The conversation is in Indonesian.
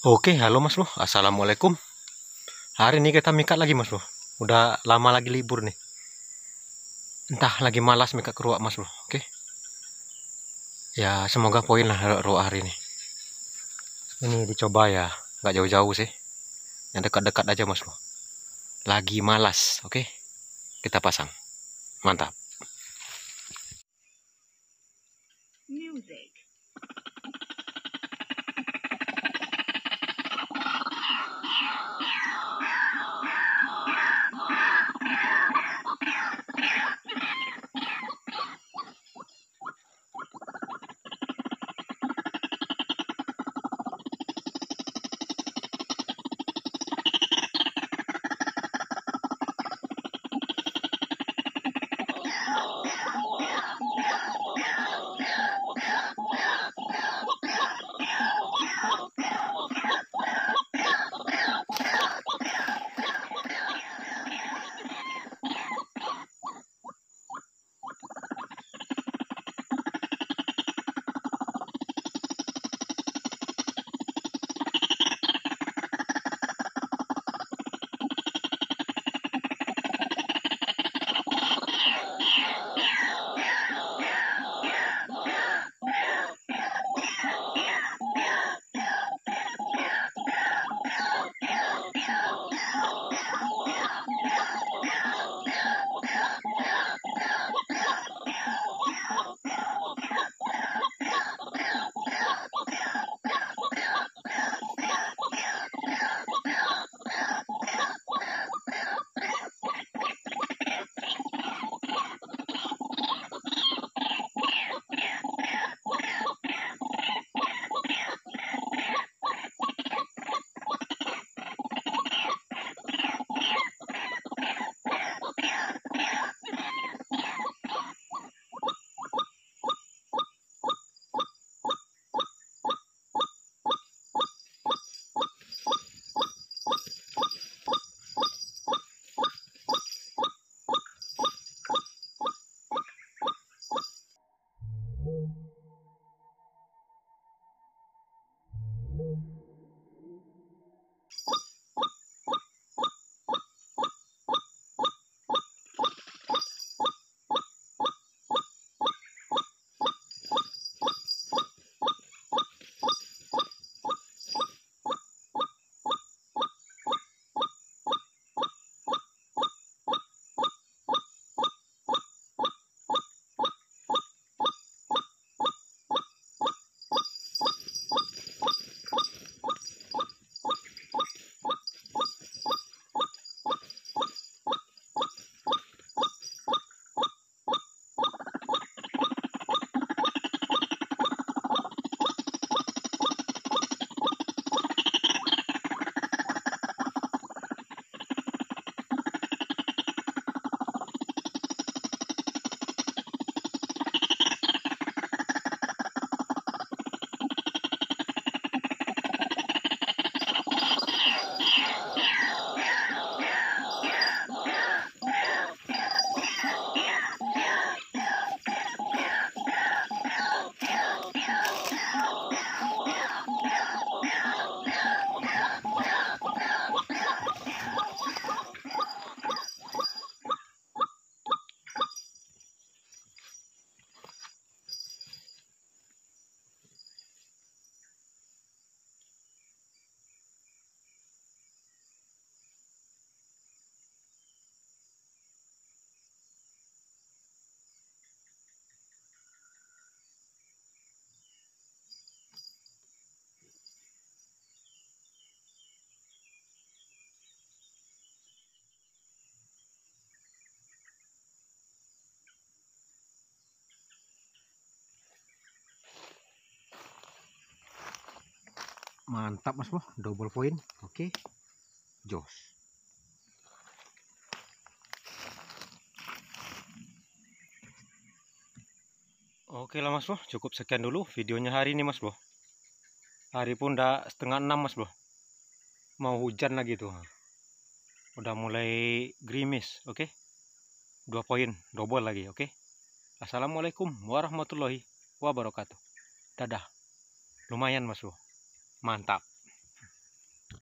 Oke, halo Mas Bro. Assalamualaikum. Hari ini kita mikat lagi Mas Bro. Udah lama lagi libur nih. Entah lagi malas mikat keruak Mas Bro. Oke. Ya, semoga poin lah ruak hari ini. Ini dicoba ya, nggak jauh-jauh sih. Yang dekat-dekat aja Mas Bro. Lagi malas, oke. Kita pasang. Mantap. mantap mas bro double point oke okay. jos Oke lah mas bro, cukup sekian dulu videonya hari ini mas bro. Hari pun udah setengah enam mas bro. Mau hujan lagi tuh. Udah mulai grimis oke? Okay? Dua poin, double lagi, oke? Okay? Assalamualaikum warahmatullahi wabarakatuh. Dadah. Lumayan mas bro mantap